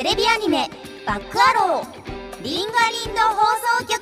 テレビアニメ「バックアロー」リンガリンド放送局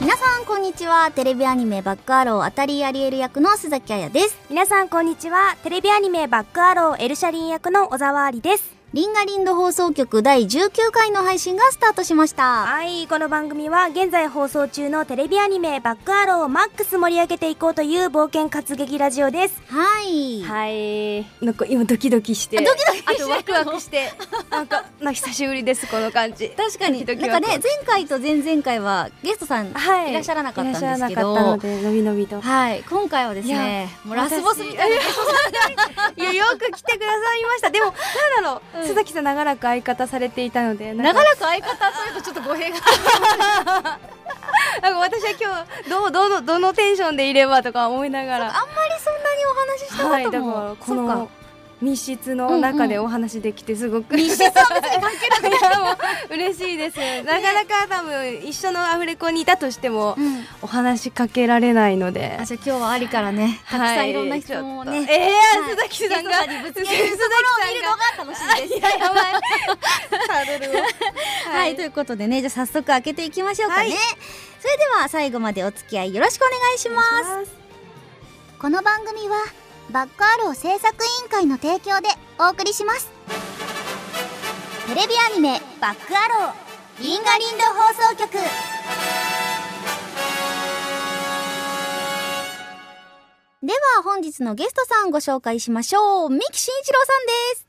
皆さんこんにちはテレビアニメ「バックアロー」当たりアリエル役の須崎彩です皆さんこんにちはテレビアニメ「バックアロー」エルシャリン役の小沢ありですリンガリンド放送局第19回の配信がスタートしました。はい、この番組は現在放送中のテレビアニメバックアローをマックス盛り上げていこうという冒険活劇ラジオです。はい。はい。なんか今ドキドキして。ドキドキして。あとワクワクして。なんか、あ久しぶりです、この感じ。確かに。ドキドキなんかね、前回と前々回はゲストさん、い、らっしゃらなかったんですけど。いらっしゃらなかったので、のびのびと。はい。今回はですね、もうラスボスみたいな。いや、よく来てくださいました。でも、なんだろう。須崎さん長らく相方されていたので長らく相方というとちょっと語弊がなんか私は今日どうどのどのテンションでいればとか思いながらあんまりそんなにお話ししたことも、はい、だからこの密室の中でお話できてすごく、うんうん、密室は別に関係なくて 嬉しいですなかなか多分一緒のアフレコにいたとしても、お話しかけられないのであじゃあ今日はありからねたくさんいろんな質問をね、はい、えー、須崎さんがぶつさんを見るのが楽しいですやばいはい、はい、ということでねじゃあ早速開けていきましょうかね、はい、それでは最後までお付き合いよろしくお願いしますこの番組はバックアロー制作委員会の提供でお送りしますテレビアニメ「バックアローリンガリンド放送局」では本日のゲストさんご紹介しましょう三木慎一郎さんです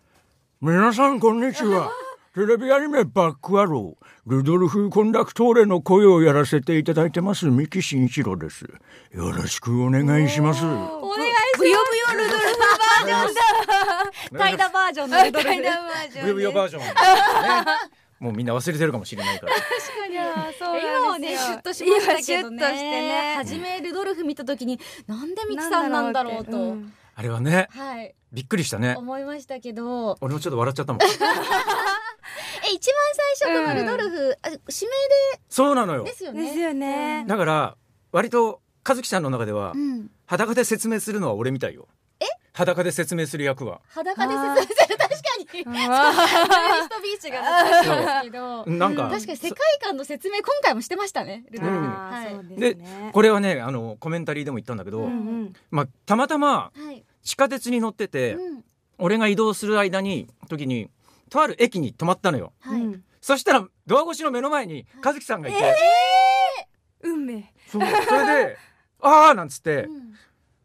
皆さんこんにちはテレビアニメ「バックアロー」ルドルフ・コンダクトーレの声をやらせていただいてます三木慎一郎ですよろしくお願いしますお願いしますジョンだタイダバージョンのージョン。ブヨブヨバージョン、もうみんな忘れてるかもしれないから確かにそう今はねシュッとしましたけどねしてね初めルドルフ見た時になんでミキさんなんだろうと、あれはね、はい、びっくりしたね思いましたけど俺もちょっと笑っちゃったもん え一番最初のルドルフ、うん、指名でそうなのよですよねですよね、だから割と和樹さんの中では、うん、裸で説明するのは俺みたいよ裸で説明する役は裸で説明する確かにそトビーチがかしいですけど確かに世界観の説明今回もしてましたねでこれはねあのコメンタリーでも言ったんだけど、まあたまたま地下鉄に乗ってて、俺が移動する間に時にとある駅に止まったのよ、そしたらドア越しの目の前に和樹さんがいて、運命それでああなんつって、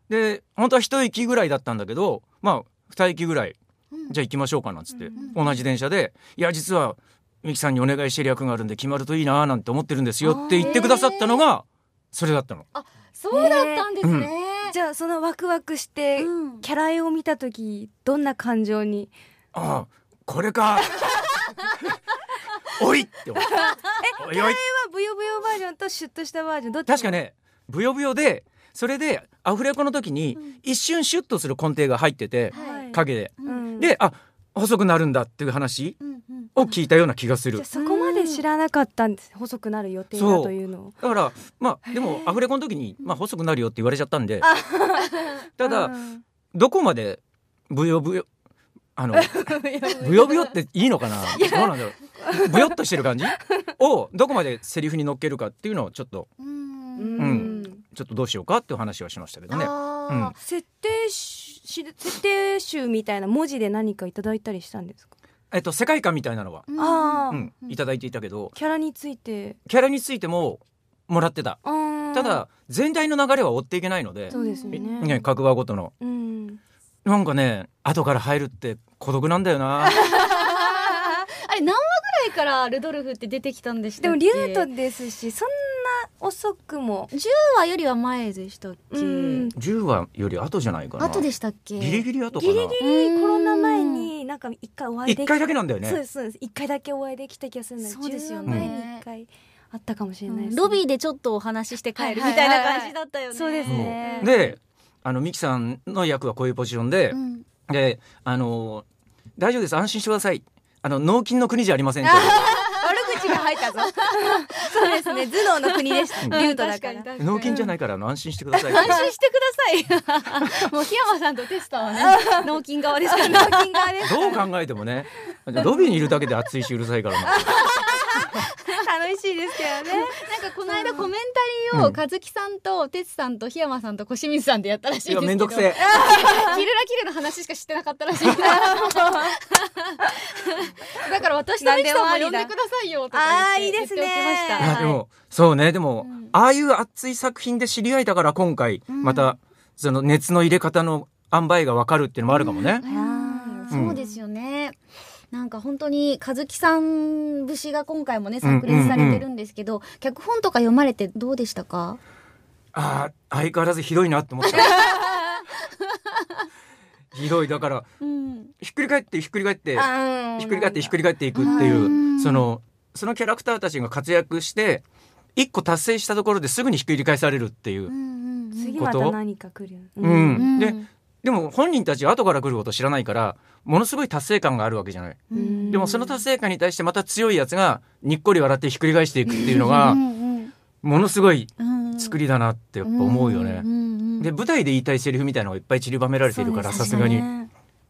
で本当は一息ぐらいだったんだけどまあ二息ぐらいじゃあ行きましょうかなんつって、同じ電車で「いや実は美樹さんにお願いしてる役があるんで決まるといいな」なんて思ってるんですよって言ってくださったのがそれだったの。あそうだったんですね、うん、じゃあそのワクワクして、キャラ絵を見た時どんな感情にああこれか おいって思った。え、キャラ絵はブヨブヨバージョンとシュッとしたバージョンどっち確かねブヨブヨでそれでアフレコの時に一瞬シュッとする根底が入ってて、影で、であ細くなるんだっていう話を聞いたような気がする。そこまで知らなかったんです。細くなる予定だというのを。だからまあでもアフレコの時にまあ細くなるよって言われちゃったんで。ただ、どこまでブヨブヨあの ブヨブヨっていいのかな。どうなんだろう。ブヨっとしてる感じをどこまでセリフに乗っけるかっていうのをちょっとうん。ちょっとどうしようかっていう話はしましたけどね。うん、設定し設定集みたいな文字で何かいただいたりしたんですかえっと、世界観みたいなのは、うん、いただいていたけどキャラについてキャラについてももらってたただ全体の流れは追っていけないのでそうですねね各話ごとの、うん、なんかね後から入るって孤独なんだよな あれ何話ぐらいからルドルフって出てきたんでしたでもリュートですしそんな遅くも10話よりは前でしたっけ、10話より後じゃないかな後でしたっけギリギリ後かなギリギリコロナ前になんか一回お会いできた1回だけなんだよねそうです一回だけお会いできた気がするんだそうですよね1回あったかもしれない、ねうん、ロビーでちょっとお話しして帰るみたいな感じだったよね、そうですね、うん、であのミキさんの役はこういうポジションで、うん、であの大丈夫です安心してくださいあの脳筋の国じゃありませんって 入ったぞ そうですね頭脳の国でしただから脳筋じゃないから安心してください安心してくださいもう檜山さんとテスはね 脳筋側ですから脳筋側ですどう考えてもねロビーにいるだけで暑いしうるさいから楽しいですけどね なんかこの間コメンタリーを和樹さんと哲さんと檜山さんと小清水さんでやったらしいですけどめんどくせえ キルラキルの話しか知ってなかったらしい だから私とミキさんも呼んでくださいよとか言って言っておきました、でもそうねでも、うん、ああいう熱い作品で知り合いだから今回また、うん、その熱の入れ方の塩梅が分かるっていうのもあるかもね、うん、そうですよね、なんか本当に和樹さん節が今回もね炸裂されてるんですけど、脚本とか読まれてどうでしたかあ相変わらずひどいなて思った ひどいだから、うん、ひっくり返ってひっくり返ってひっくり返ってひっくり返っていくっていうそのそのキャラクターたちが活躍して一個達成したところですぐにひっくり返されるっていう。うんうんうん、次また何か来る、うん、うん、ででも本人たちは後から来ること知らないからものすごい達成感があるわけじゃないでもその達成感に対してまた強いやつがにっこり笑ってひっくり返していくっていうのがものすごい作りだなってやっぱ思うよねで舞台で言いたいセリフみたいのがいっぱい散りばめられてるからさすがに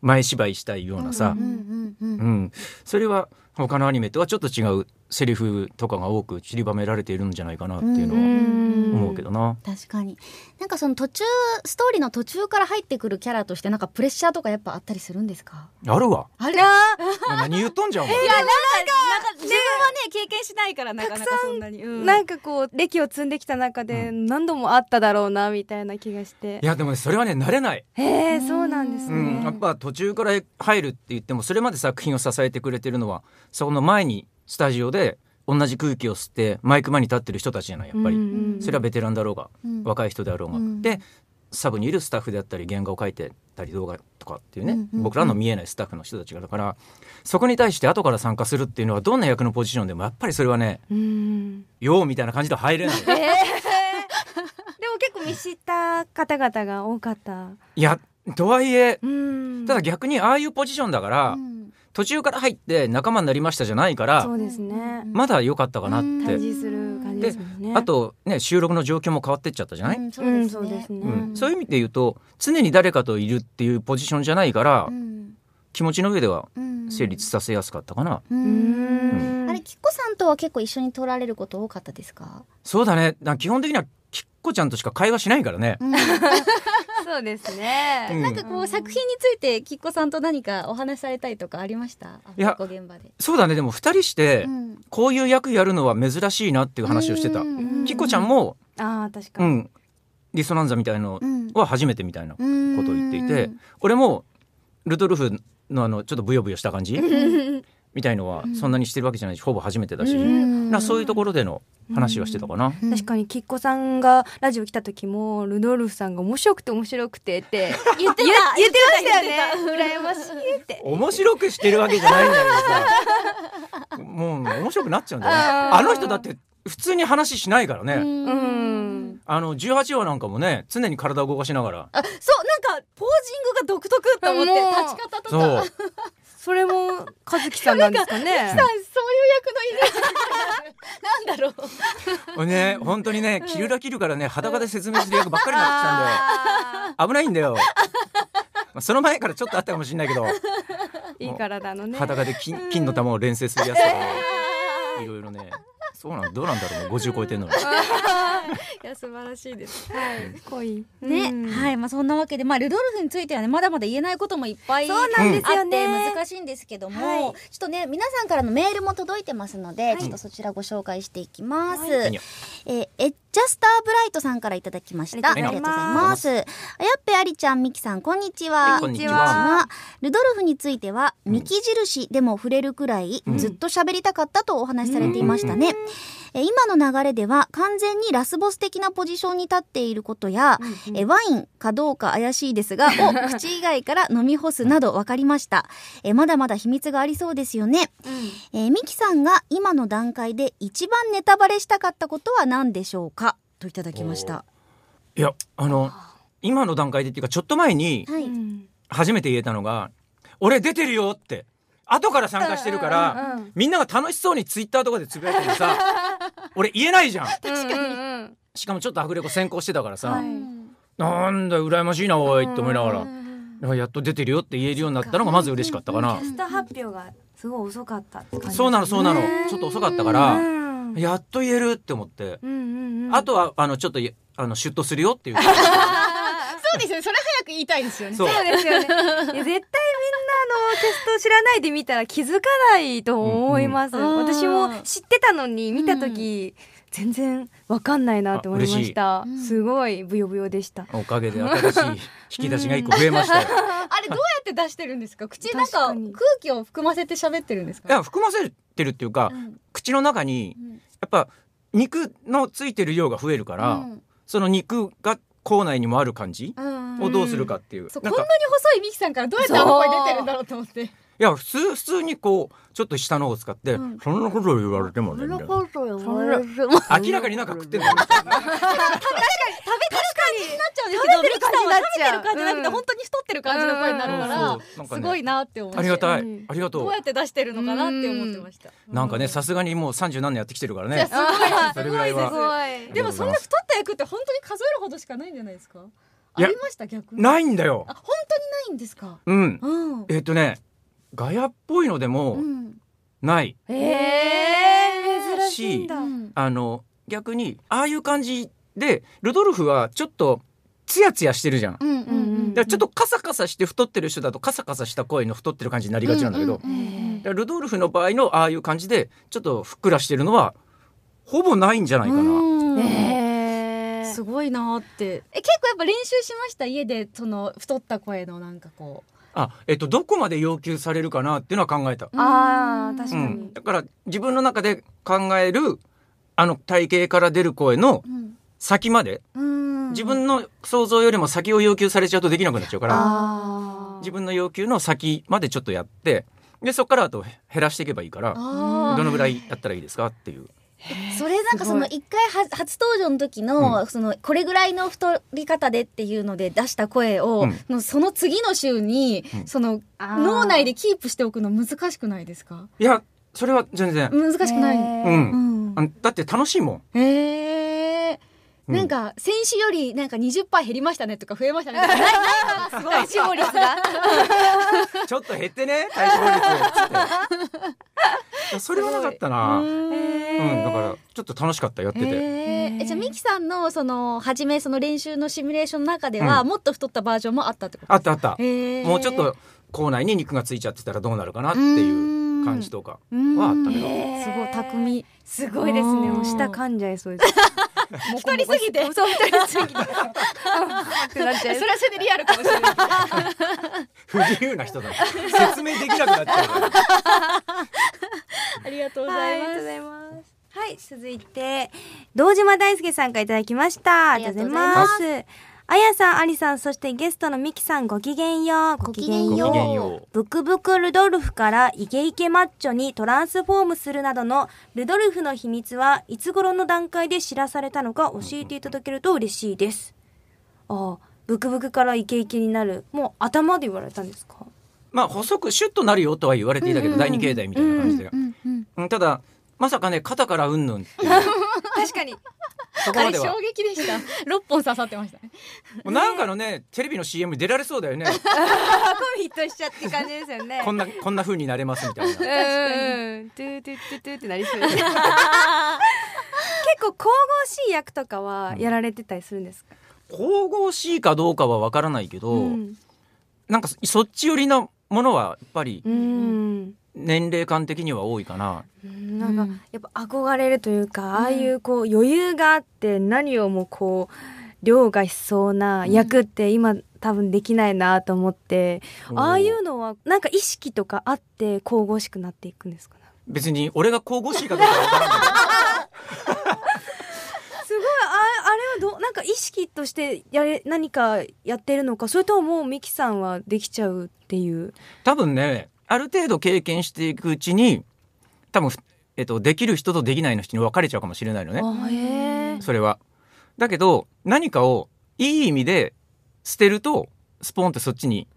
前芝居したいようなさうんそれは他のアニメとはちょっと違うセリフとかが多く散りばめられているんじゃないかなっていうのは思うけどな確かになんかその途中ストーリーの途中から入ってくるキャラとしてなんかプレッシャーとかやっぱあったりするんですかあるわあら何言っとんじゃん、いやなんかなんか自分はね経験しないからなかなかそんなに、ん、なんかこう歴を積んできた中で何度もあっただろうなみたいな気がして、うん、いやでも、それはね慣れないへえそうなんですね、うん、やっぱ途中から入るって言ってもそれまで作品を支えてくれてるのはその前にスタジオで同じ空気を吸ってマイク前に立ってる人たちじゃないやっぱり、うんうん、それはベテランだろうが、うん、若い人であろうが、うん、でサブにいるスタッフであったり原画を描いてたり動画とかっていうね、うんうん、僕らの見えないスタッフの人たちがだからそこに対して後から参加するっていうのはどんな役のポジションでもやっぱりそれはね「よう」みたいな感じで入れない。えー、でも結構見知った方々が多かった。いやとはいえ、ただ逆にああいうポジションだから、うん途中から入って仲間になりましたじゃないからそうです、ね、まだ良かったかなって。対峙する感じですね、あと、ね、収録の状況も変わってっちゃったじゃない、うんそうですね、うん、そういう意味で言うと常に誰かといるっていうポジションじゃないから、うん、気持ちの上では成立させやすかったかな。うんあれきっこさんとは結構一緒に撮られること多かったですかそうだね基本的にはキッコちゃんとしか会話しないからね。そうですね、なんかこう作品についてキッコさんと何かお話されたりとかありました？いや、現場で。そうだね。でも二人してこういう役やるのは珍しいなっていう話をしてた。キッコちゃんも、ああ確かに。うん。リソナンザみたいのは初めてみたいなことを言っていて、俺もルドルフのあのちょっとブヨブヨした感じみたいのはそんなにしてるわけじゃないし、ほぼ初めてだし、なそういうところでの話はしてたかな、うん、確かにきっこさんがラジオ来た時もルドルフさんが面白くて面白くてって 言ってた言ってましたよね羨ましいって面白くしてるわけじゃないんだけどさもう面白くなっちゃうんだよねあの人だって普通に話しないからねうんあの18話なんかもね常に体を動かしながらあそうなんかポージングが独特と思って立ち方とかそうそれも和樹さんなんですかね。かさんそういう役のイメージ。なんだろう。ね本当にね切るだ切るからね裸で説明する役ばっかりになってきたんで危ないんだよ。まあ、その前からちょっとあったかもしれないけど。いい体のね。裸で金金の玉を連成するやつとか、いろいろね。そうなんどうなんだろう五十超えてんのに いや素晴らしいです。はい、濃い。ね、はい、まあそんなわけで、まあルドルフについてはねまだまだ言えないこともいっぱいそうなんですよ、ね、難しいんですけども、はい、ちょっとね皆さんからのメールも届いてますので、はい、ちょっとそちらご紹介していきます。はい、えー、エッジャスターブライトさんからいただきました。ありがとうございます。あやっぺありちゃんみきさんこんにちは。こんにちは。ルドルフについては、うん、幹印でも触れるくらい、ずっと喋りたかったとお話しされていましたね。うんえ今の流れでは完全にラスボス的なポジションに立っていることや、うんうん、えワインかどうか怪しいですが を口以外から飲み干すなど分かりましたえまだまだ秘密がありそうですよね、うん、えミキさんが今の段階で一番ネタバレしたかったことは何でしょうかといただきましたいやあの今の段階でっていうかちょっと前に初めて言えたのが「俺出てるよ」って。後から参加してるから、うんうんうん、みんなが楽しそうにツイッターとかでつぶやいてもさ 俺言えないじゃん確かにしかもちょっと迫力先行してたからさ、はい、なんだ羨ましいなおいって思いながら、うんうん、やっと出てるよって言えるようになったのがまず嬉しかったかなキャスター発表がすごい遅かった、ね、そうなのそうなのちょっと遅かったから、やっと言えるって思って、うんうんうん、あとはあのちょっとあのシュッとするよっていう そうですよそれ早く言いたいですよねそうですよね絶対テストを知らないで見たら気づかないと思います。うんうん、私も知ってたのに見た時、うん全然わかんないなと思いました。すごいブヨブヨでした。おかげで新しい引き出しが一個増えました あれどうやって出してるんですか。口なんか空気を含ませて喋ってるんですか。いや含ませてるっていうか、うん、口の中にやっぱ肉のついてる量が増えるから、うん、その肉が口内にもある感じ。うんをどうするかっていう。うん、こんなに細いミキさんからどうやってあの声出てるんだろうと思って。いや普通普通にこうちょっと下の方を使って、うん、そんなこと言われてもね明らかになんか食ってる確かに食べてる感じになっちゃうんですけど食べてる感じになっちゃう食べてる感じじなくて、本当に太ってる感じの声になるから、うんね、すごいなって思ってありがたいありがとうどうやって出してるのかなって思ってましたなんかねさすがにもう三十何年やってきてるからねすごいそれぐらいでもそんな太った役って本当に数えるほどしかないんじゃないですかありました逆に。ないんだよ。本当にないんですか。うん。うん、えっ、ー、とねガヤっぽいのでも、ない。ええー、珍しいんだ。あの逆にああいう感じでルドルフはちょっとツヤツヤしてるじゃん。うんうんうん、だからちょっとカサカサして太ってる人だとカサカサした声の太ってる感じになりがちなんだけど、うんうんルドルフの場合のああいう感じでちょっとふっくらしてるのはほぼないんじゃないかな。えーすごいなってえ結構やっぱ練習しました家でその太った声のなんかこうあ、えっと、どこまで要求されるかなっていうのは考えた。ああ、確かに、うん、だから自分の中で考える、あの体型から出る声の先まで、うん、自分の想像よりも先を要求されちゃうとできなくなっちゃうから、自分の要求の先までちょっとやって、で、そこからあと減らしていけばいいから、どのぐらいやったらいいですかっていう。それなんかその一回初登場の時の、そのこれぐらいの太り方でっていうので出した声を、のその次の週に、その脳内でキープしておくの難しくないですかいやそれは全然難しくない、うんだって楽しいもん、えーなんか先週よりなんか20%減りましたねとか増えましたね すごい死亡率が ちょっと減ってね体脂って。それはなかったな、うん、だからちょっと楽しかったやってて、えじゃあミキさんのその初めその練習のシミュレーションの中では、もっと太ったバージョンもあったってことですかあったあった、もうちょっと口内に肉がついちゃってたらどうなるかなっていう感じとかはあったけど、すごい巧みすごいですねもう下噛んじゃいそうです一人すぎてそう一人すぎてそれはそれでリアルかもしれない不自由な人だ説明できなくなっちゃうありがとうございますはい、続いて、堂島大輔さんからいただきました。ありがとうございます。あやさん、ありさん、そしてゲストのみきさん、ごきげんよう。ごきげんよう。ブクブクルドルフからイケイケマッチョにトランスフォームするなどのルドルフの秘密はいつ頃の段階で知らされたのか教えていただけると嬉しいです。ああ、ブクブクからイケイケになる。もう頭で言われたんですかまあ、細くシュッとなるよとは言われていたけど、第二形態みたいな感じで。ただ、まさかね、肩からうんぬん。確かに。ところでは衝撃でした六本刺さってましたねもなんかのねテレビの CM 出られそうだよねコン ヒットしちゃって感じですよねこんなこんな風になれますみたいなうんトゥートゥトゥトゥってなりそう結構神々しい役とかはやられてたりするんですか、神々しいかどうかはわからないけど、うん、なんかそっち寄りのものはやっぱり年齢感的には多いかななんか、やっぱ憧れるというか、ああいうこう余裕があって何をもこう量がしそうな役って今、多分できないなと思って、ああいうのはなんか意識とかあって神々しくなっていくんですか、ね、別に俺が神々しいかどうかわからない すごいああれはどなんか意識としてやれ何かやってるのかそれとももうミキさんはできちゃうっていう多分ねある程度経験していくうちに多分えっと、できる人とできないの人に分かれちゃうかもしれないのね。それは。だけど、何かをいい意味で捨てると、スポンってそっちに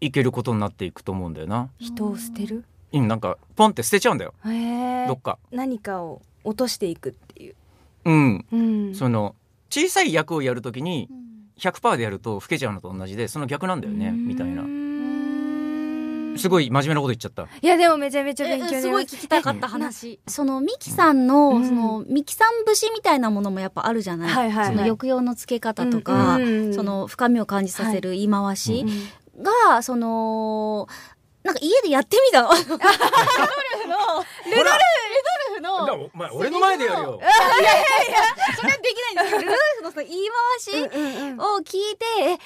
行けることになっていくと思うんだよな。人を捨てるうん、なんか、ポンって捨てちゃうんだよ。どっか。何かを落としていくっていう。うん。うん、その、小さい役をやるときに、100%でやると老けちゃうのと同じで、その逆なんだよね、みたいな。すごい真面目なこと言っちゃった。いやでもめちゃめちゃ勉強す。すごい聞きたかった話。そのミキさんの、うん、そのミキさん節みたいなものもやっぱあるじゃない。はいはい、その抑揚のつけ方とか、うんその深みを感じさせる言い回しが、はい、そのなんか家でやってみたの。ルドルフの、ルドルフ、ルドルフの。お前、俺の前でやるよ。いやいやいや、それはできないんですルドルフのその言い回しを聞いて、この抑揚の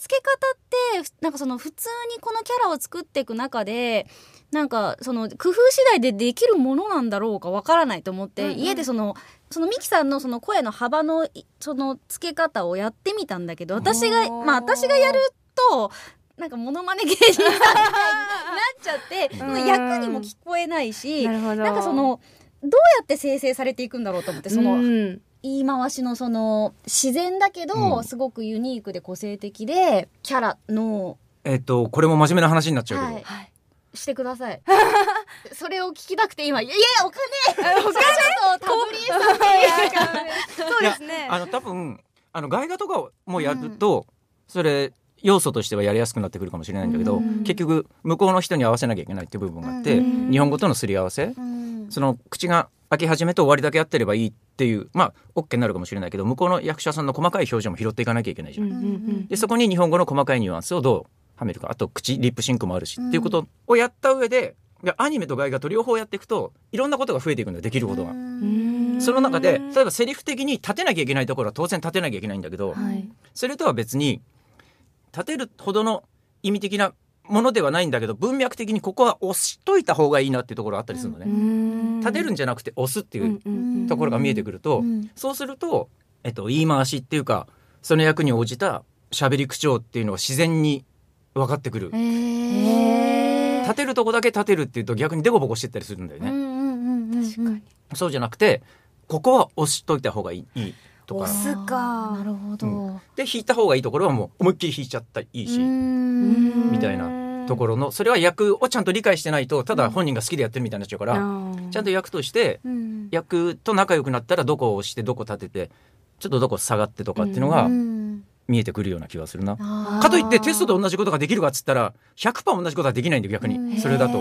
付け方って、なんかその普通にこのキャラを作っていく中で、なんかその工夫次第でできるものなんだろうかわからないと思って、うんうん、家でその、そのミキさんのその声の幅のその付け方をやってみたんだけど、私が、まあ私がやると、なんかモノマネ芸人さんみたいになっちゃって うん、役にも聞こえないしななんかそのどうやって生成されていくんだろうと思ってその、うん、言い回しのその自然だけど、うん、すごくユニークで個性的でキャラのえっとこれも真面目な話になっちゃうけど、はいはいしてください。それを聞きたくて今、いやいや、お金 お金そうですね。あの、多分、あの、外画とかもやると、うん、それ、要素としてはやりやすくなってくるかもしれないんだけど、結局向こうの人に合わせなきゃいけないっていう部分があって、日本語とのすり合わせ、その口が開き始めと終わりだけやってればいいっていうまあ OK になるかもしれないけど向こうの役者さんの細かい表情も拾っていかなきゃいけないじゃない。でそこに日本語の細かいニュアンスをどうはめるかあと口リップシンクもあるし、っていうことをやった上でアニメと外画と両方やっていくといろんなことが増えていくんだできることが。その中で例えばセリフ的に立てなきゃいけないところは当然立てなきゃいけないんだけど、はい、それとは別に立てるほどの意味的なものではないんだけど文脈的にここは押しといた方がいいなっていうところがあったりするのね。立てるんじゃなくて押すっていうところが見えてくるとそうすると、えっと、言い回しっていうかその役に応じた喋り口調っていうのが自然に分かってくる。立てるとこだけ立てるっていうと逆にデコボコしてったりするんだよね。確かにそうじゃなくてここは押しといた方がいい。とか。かなるほど、で引いた方がいいところはもう思いっきり引いちゃったいいしみたいなところのそれは役をちゃんと理解してないとただ本人が好きでやってるみたいになっちゃうから、ちゃんと役として役と仲良くなったらどこを押してどこ立ててちょっとどこ下がってとかっていうのが。見えてくるような気がするな。かといってテストと同じことができるかっつったら100%同じことはできないんだよ逆にそれだと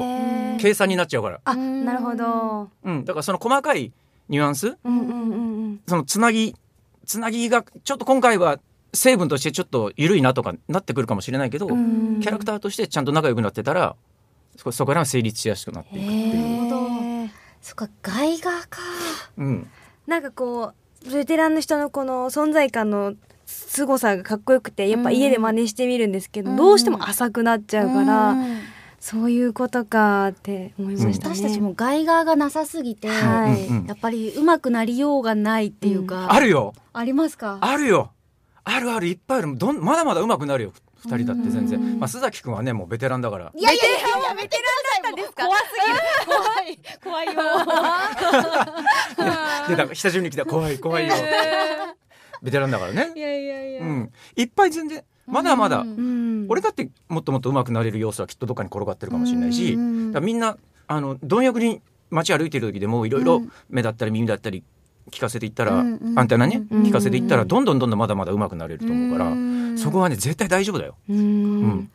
計算になっちゃうから。あなるほど、うん、だからその細かいニュアンス、うんうんうん、そのつなぎつなぎがちょっと今回は成分としてちょっと緩いなとかなってくるかもしれないけどキャラクターとしてちゃんと仲良くなってたらそこから成立しやすくなっていくっていう。そっか外画か、うん、なんかこうベテランの人のこの存在感の凄さがかっこよくてやっぱ家で真似してみるんですけど、うん、どうしても浅くなっちゃうから。うんそういうことかって思いました、ね、私たちも外側がなさすぎて、はい、やっぱりうまくなりようがないっていうか、うん、あるよありますかあるよあるあるいっぱいあるどんまだまだうまくなるよ二人だって全然、まあ須崎君はねもうベテランだからいやいやいやもうベテランだった怖すぎる怖い怖いよ でんか久しぶりに来た怖い怖いよ、ベテランだからねいやいやいや、うん、いっぱい全然まだまだ、俺だってもっともっと上手くなれる要素はきっとどっかに転がってるかもしれないし、みんなあの貪欲に街歩いてる時でもいろいろ目だったり耳だったり聞かせていったら、うんアンテナね、うん聞かせていったらどんどんどんどんまだまだ上手くなれると思うから、うん、そこはね絶対大丈夫だよ。うん、で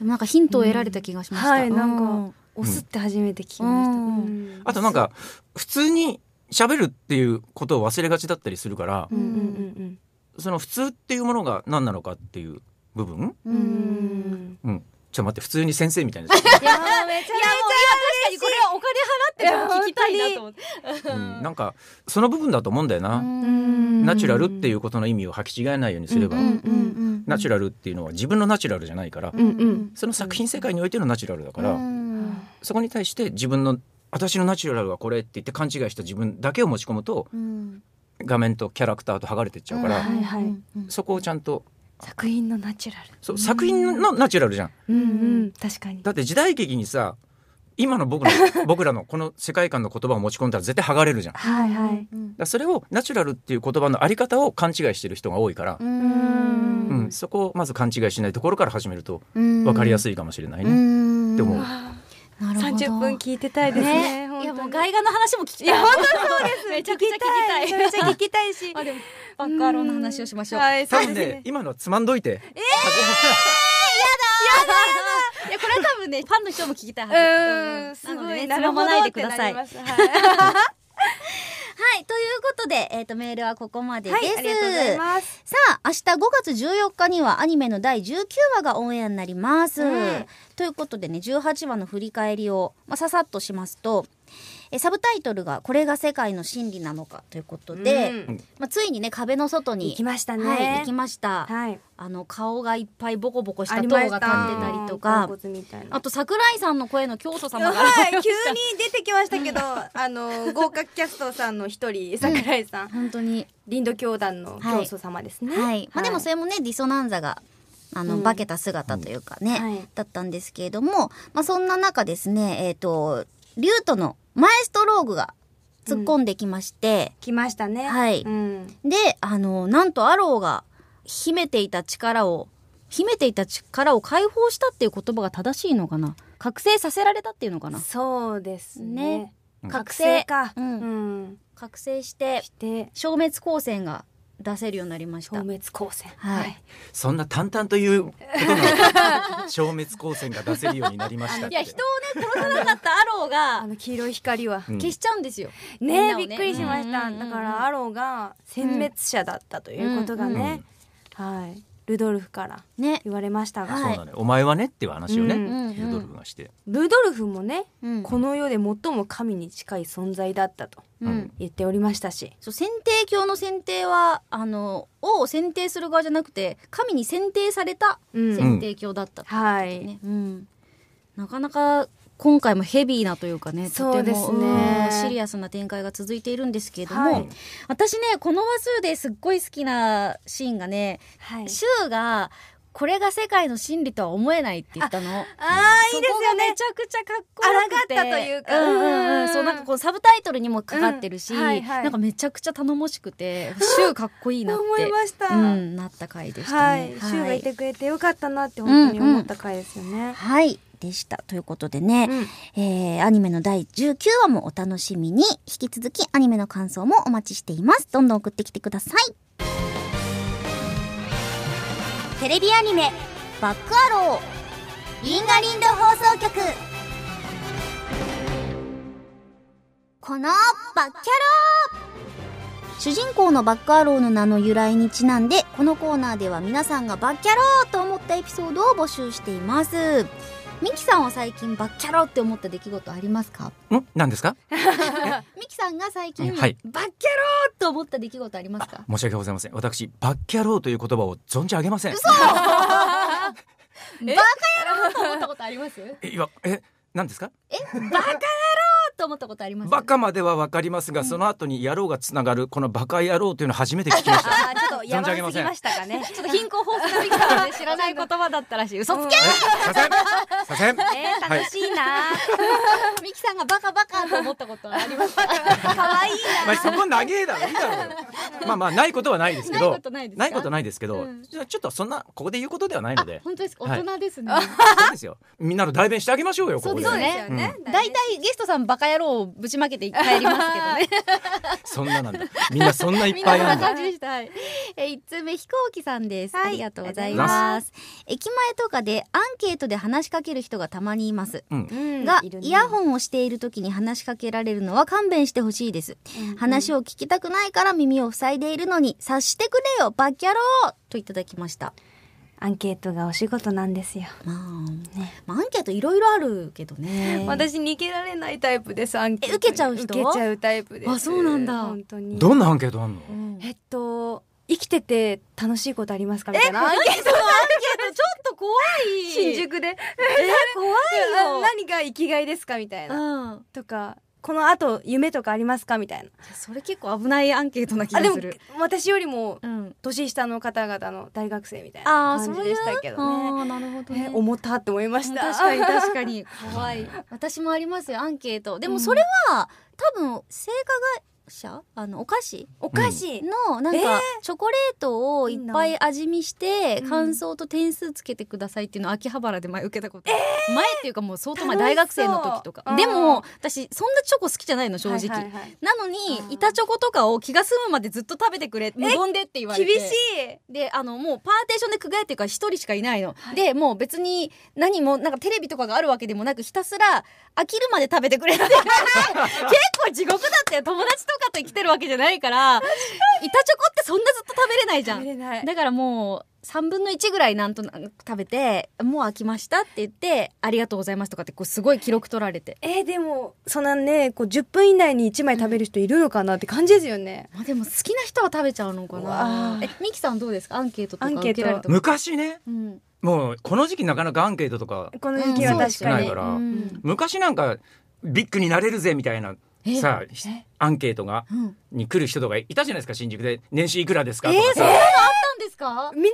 もなんかヒントを得られた気がしました。はい、なんか押すって初めて聞きました。あとなんか普通に喋るっていうことを忘れがちだったりするから、うんうんうん、その普通っていうものが何なのかっていう部分うん、うん、ちょっと待って普通に先生みたいな いやめちゃめちゃ確かにこれはお金払って聞きたいなと思って、うん、なんかその部分だと思うんだよなナチュラルっていうことの意味を履き違えないようにすれば、ナチュラルっていうのは自分のナチュラルじゃないから、その作品世界においてのナチュラルだから、そこに対して自分の私のナチュラルはこれって言って勘違いした自分だけを持ち込むと、画面とキャラクターと剥がれてっちゃうから、はいはい、そこをちゃんと作品のナチュラルそう作品のナチュラルじゃん、うんうん確かにだって時代劇にさ今の僕の 僕らのこの世界観の言葉を持ち込んだら絶対剥がれるじゃん、はいはい、だそれをナチュラルっていう言葉のあり方を勘違いしてる人が多いからうんうんそこをまず勘違いしないところから始めると分かりやすいかもしれないねって思う。30分聞いてたいですね。ねいやもう外画の話も聞きたい。いや本当そうです。めちゃくちゃ聞きたい。めちゃくちゃ聞きたいし。あでもバッカーローの話をしましょう。はい、そうですね今のつまんどいて。ええー、やだやだやだ。いやこれは多分ねファンの人も聞きたいはず。うん、すごい、ね、つままないでくださはいいということで、えーと、メールはここまでです、すさあ明日5月14日にはアニメの第19話がオンエアになります、うん、ということでね18話の振り返りを、まあ、ささっとしますとえサブタイトルが「これが世界の真理なのか」ということで、うん、まあ、ついにね壁の外に行きましたね、はい、行きました、はい、あの顔がいっぱいボコボコした塔が立ってたりとかあと桜井さんの声の京都様が、はい、急に出てきましたけど あの合格キャストさんの一人桜井さん、うん、本当に林道教団の教祖様ですね、はいまあ、でもそれもねディソナンザがあの、化けた姿というかね、はい、だったんですけれども、まあ、そんな中ですね、えっ、ー、と、竜とのマエストローグが突っ込んできまして。うん、来ましたね。はい、うん。で、あの、なんとアローが秘めていた力を、秘めていた力を解放したっていう言葉が正しいのかな覚醒させられたっていうのかなそうですね。ね覚醒か、うん。うん。覚醒して、して消滅光線が出せるようになりました。消滅光線。はい。そんな淡々という 消滅光線が出せるようになりました。いや人をね殺さなかったアローが あの黄色い光は消しちゃうんですよ。ねびっくりしました。だからアローが殲滅者だったということがね。はい。ルドルフからね言われましたが、そうなのお前はねっていう話をね、うんルドルフがして、ルドルフもね、うんこの世で最も神に近い存在だったと言っておりましたし、そう選定教の選定はあの王を選定する側じゃなくて神に選定された選定教だったってことね、はいうんなかなか今回もヘビーなというかねとてもねシリアスな展開が続いているんですけれども、はい、私ねこの話数ですっごい好きなシーンがね、はい、シューがこれが世界の真理とは思えないって言ったの。ああ、いいですよね。めちゃくちゃかっこよくて。あがったというか。うんうんうん。そう、なんかこうサブタイトルにもかかってるし、うんはいはい、なんかめちゃくちゃ頼もしくて、シューかっこいいなって。思いました。うん、なった回でしたね。はい。シューがいてくれてよかったなって本当に思った回ですよね。うんうん、はい。でした。ということでね、うん、えー、アニメの第19話もお楽しみに、引き続きアニメの感想もお待ちしています。どんどん送ってきてください。テレビアニメ「バックアロー」リンガリンド放送局このバッキャロー主人公のバックアローの名の由来にちなんでこのコーナーでは皆さんがバッキャローと思ったエピソードを募集していますミキさんは最近バッキャロって思った出来事ありますかん何ですか ミキさんが最近、はい、バッキャローて思った出来事ありますか申し訳ございません私バッキャローという言葉を存じ上げません嘘 バカ野郎と思ったことありますえやえ何ですかえバカと思ったことあります、ね、バカまではわかりますが、その後に野郎がつながるこのバカ野郎というの初めて聞きましたちょっと やばすぎましたかねちょっと貧困放送の一環で知らない言葉だったらしい嘘つけ、うん、えー、楽しいな、ミキさんがバカバカと思ったことあります 可愛いまあそこ長えだろいいだろまあまあないことはないですけどないことないですけど、うん、ちょっとそんなここで言うことではないので本当です大人ですね、はい、そうですよみんなの代弁してあげましょうよここでそうですよね、うん、ね、大体ゲストさんバカカ野郎をぶちまけて帰りますけどね そんななんだみんなそんないっぱいあるんだ一通目飛行機さんです、はい、ありがとうございます駅前とかでアンケートで話しかける人がたまにいます、うん、が、ね、イヤホンをしている時に話しかけられるのは勘弁してほしいです、うんうん、話を聞きたくないから耳を塞いでいるのに察してくれよバッキャローといただきましたアンケートがお仕事なんですよ。まあ、ね、まあ、アンケートいろいろあるけどね。私逃げられないタイプです。アンケート受けちゃう人。受けちゃうタイプです。あ、そうなんだ。本当に。どんなアンケートあんの？うん、えっと。生きてて楽しいことありますかみたいなアンケートアンケートちょっと怖い新宿でえ怖いよ何が生きがいですかみたいな、うん、とかこの後夢とかありますかみたいなそれ結構危ないアンケートな気がする私よりも年下の方々の大学生みたいな感じでしたけどねなるほど、ね、重たって思いました確かに確かに 怖い私もありますよアンケートでもそれは、うん、多分成果が社あのお菓子お菓子のなんかチョコレートをいっぱい味見して感想と点数つけてくださいっていうのを秋葉原で前受けたこと、えー、前っていうかもう相当前大学生の時とかでも私そんなチョコ好きじゃないの正直、はいはいはい、なのに板チョコとかを気が済むまでずっと食べてくれ無言でって言われて厳しいであのもうパーテーションでくぐえっていうか一人しかいないの、はい、でもう別に何もなんかテレビとかがあるわけでもなくひたすら飽きるまで食べてくれって 結構地獄だったよ友達ととかと生きてるわけじゃないから、板チョコってそんなずっと食べれないじゃん。だからもう、3分の1ぐらいなんとなく食べて、もう飽きましたって言って、ありがとうございますとかって、こうすごい記録取られて。えー、でも、そんなね、こう10分以内に1枚食べる人いるのかなって感じですよね。まあでも好きな人は食べちゃうのかな。え、ミキさんどうですかアンケートとか受けられた昔ね。うんもうこの時期なかなかアンケートとかこの時期は確かに昔なんかビッグになれるぜみたいなさあアンケートが、に来る人とかいたじゃないですか新宿で年収いくらですかとかさ、ですかみんな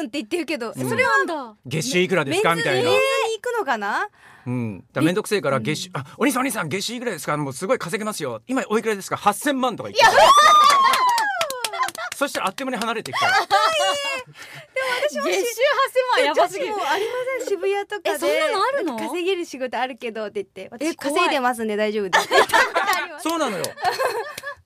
うーんって言ってるけど、うん、それは月収いくらですかみたいな。行くのかなうん、だめんどくせえから月収、うん、あお兄さんお兄さん月収いくらですかもうすごい稼げますよ今おいくらですか八千万とか言ってそしたらあっという間に離れていくから。私も月収8000万やばすぎるありません渋谷とかそんなのあるの稼げる仕事あるけどって言って私稼いでますんで大丈夫です そうなのよ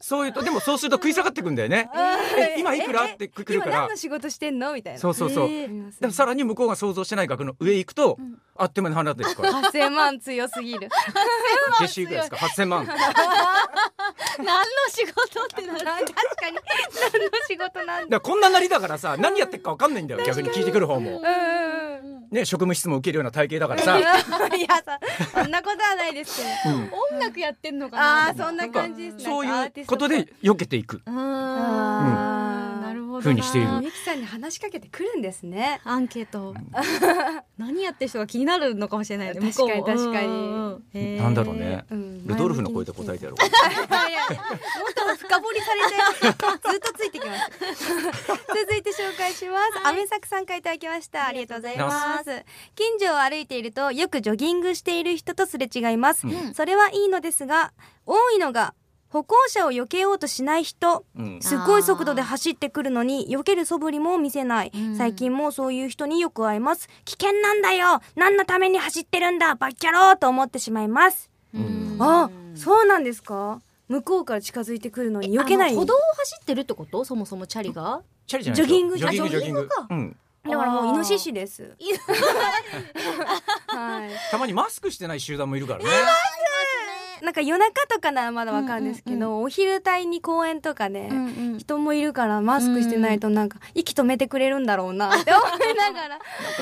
そういうとでもそうすると食い下がってくんだよね、え今いくらってくるから何の仕事してんのみたいなそうそうそう、えー、でもさらに向こうが想像してない額の上行くと、うん、あっという間に払ってですから8 0万強すぎる月収いくらですか8 0万 何の仕事ってなる確かに何の仕事なんだこんななりだからさ何やってっか分かんないんだよ逆に聞いてくる方も。ね、職務質問受けるような体型だからさ。いやさ、そんなことはないですけど、音楽やってんのかな。ああ、そんな感じですね。そういうことで避けていく。うん。ふうにしているゆきさんに話しかけてくるんですねアンケート何やってる人が気になるのかもしれない確かに確かになんだろうね、うん、ルドルフの声で答えてやろう もっと深掘りされてずっとついてきます 続いて紹介します阿部、はい、作さんからいただきましたありがとうございます近所を歩いているとよくジョギングしている人とすれ違います、うん、それはいいのですが多いのが歩行者を避けようとしない人、うん、すごい速度で走ってくるのに避ける素振りも見せない、うん、最近もそういう人によく会います危険なんだよ何のために走ってるんだバッキャローと思ってしまいます、うん、あそうなんですか向こうから近づいてくるのに避けない歩道を走ってるってことそもそもチャリがチャリじゃないジョギングジョギングか、うんだからもうイノシシです。はい、たまにマスクしてない集団もいるからね。なんか夜中とかならまだわかるんですけど、うんうんうん、お昼帯に公園とかで、ねうんうん、人もいるからマスクしてないとなんか息止めてくれるんだろうなって思いながら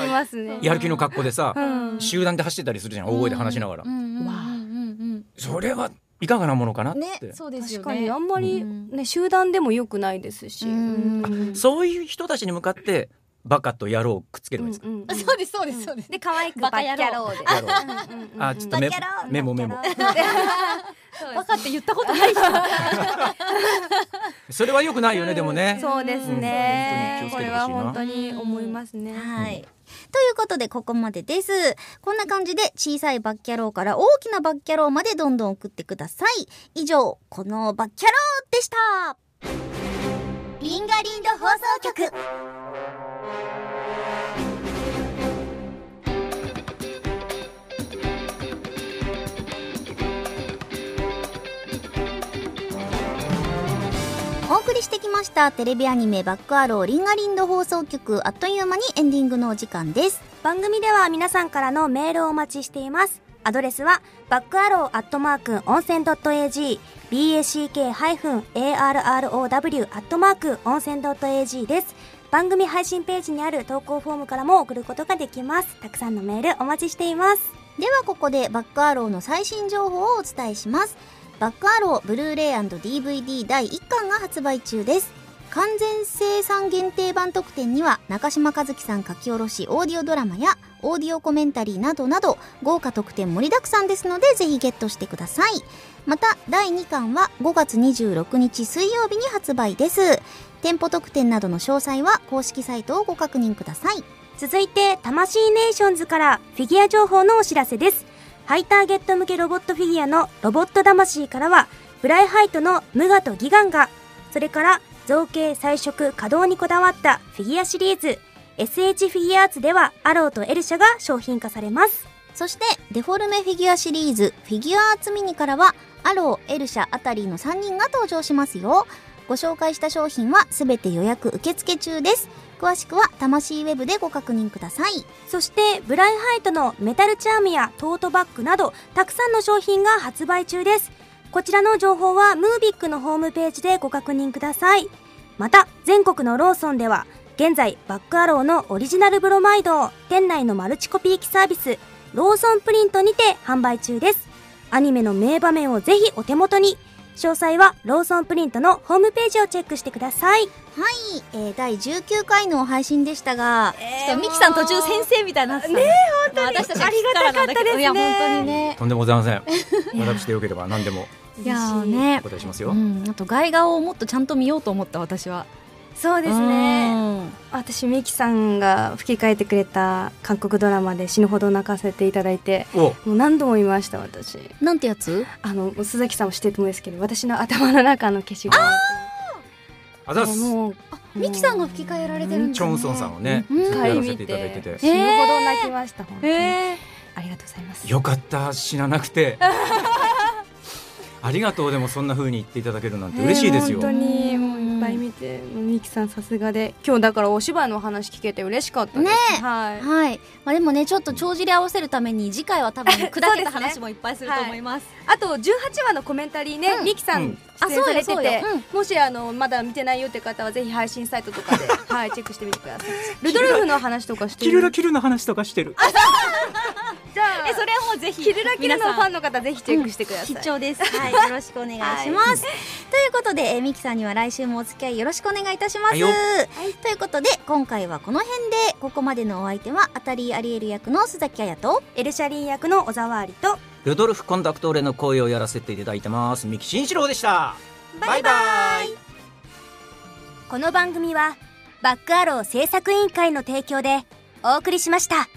いますね。やる気の格好でさ、うん、集団で走ってたりするじゃん大声で話しながら。それはいかがなものかなって、ね、そうですよ、ね、確かにあんまりね、うん、集団でもよくないですし、うん、そういう人たちに向かってバカと野郎くっつけるばですか、んそうですそうですそうです、で可愛くバカ野郎であちょっとメモメモバカって言ったことない人 それは良くないよねでもねそうですね、これは本当に思いますね、はい、ということでここまでですこんな感じで小さいバッキャローから大きなバッキャローまでどんどん送ってください以上このバッキャローでしたリンガリンド放送局お送りしてきましたテレビアニメ「バックアローリンガリンド放送局」あっという間にエンディングのお時間です番組では皆さんからのメールをお待ちしていますアドレスは、バックアローアットマーク温泉 .ag、back-arrow アットマーク温泉 .ag です。番組配信ページにある投稿フォームからも送ることができます。たくさんのメールお待ちしています。ではここでバックアローの最新情報をお伝えします。バックアローブルーレイ &DVD 第1巻が発売中です。完全生産限定版特典には中島和樹さん書き下ろしオーディオドラマやオーディオコメンタリーなどなど豪華特典盛りだくさんですのでぜひゲットしてくださいまた第2巻は5月26日水曜日に発売です店舗特典などの詳細は公式サイトをご確認ください続いて魂ネーションズからフィギュア情報のお知らせですハイターゲット向けロボットフィギュアのロボット魂からはブライハイトのムガとギガンがそれから造形、彩色、稼働にこだわったフィギュアシリーズ SH フィギュアーツではアローとエルシャが商品化されますそしてデフォルメフィギュアシリーズフィギュアーツミニからはアロー、エルシャあたりの3人が登場しますよご紹介した商品はすべて予約受付中です詳しくは魂ウェブでご確認くださいそしてブライハイトのメタルチャームやトートバッグなどたくさんの商品が発売中ですこちらの情報はムービックのホームページでご確認ください。また、全国のローソンでは、現在、バックアローのオリジナルブロマイドを店内のマルチコピー機サービス、ローソンプリントにて販売中です。アニメの名場面をぜひお手元に。詳細はローソンプリントのホームページをチェックしてください。はい、えー、第19回の配信でしたが、えー、ちょっとミキさん途中先生みたいなねえ、本当に、あ、私たちありがたかったですね。いや本当にね。とんでもございません。私でよければ何でも。いやね、お答えしますよ、うん、あと外画をもっとちゃんと見ようと思った私はそうですね私メキさんが吹き替えてくれた韓国ドラマで死ぬほど泣かせていただいてもう何度も見ました私なんてやつあの須崎さんも知ってると思うんですけど私の頭の中の消しゴムあざすもうミキさんが吹き替えられてるんですねチョンソンさんをね、うん、やらせていただいてて、えー、死ぬほど泣きました本当に、えー、ありがとうございますよかった死ななくて ありがとうでもそんな風に言っていただけるなんて嬉しいですよ、えー、本当にもういっぱい見てみきさんさすがで今日だからお芝居のお話聞けて嬉しかったねはい、はい、まあでもねちょっと帳尻合わせるために次回は多分、ね、砕けた話もいっぱいすると思いますねはい、あと十八話のコメンタリーね、うん、みきさん、うん出演されてて、うん、もしあのまだ見てないよって方はぜひ配信サイトとかで はいチェックしてみてください。ルドルフの話とかしてる。キルラキルの話とかしてる。あじゃあえそれはもうぜひキルラキルのファンの方ぜひチェックしてください、うん、必聴ですはいよろしくお願いします、はい、ということでえみきさんには来週もお付き合いよろしくお願いいたします、はい、ということで今回はこの辺でここまでのお相手はアタリー・アリエル役の須崎綾とエルシャリン役の小沢ありとルドルフ・コンダクトーレの声をやらせていただいてます三木慎一郎でしたバイバイこの番組はバックアロー制作委員会の提供でお送りしました。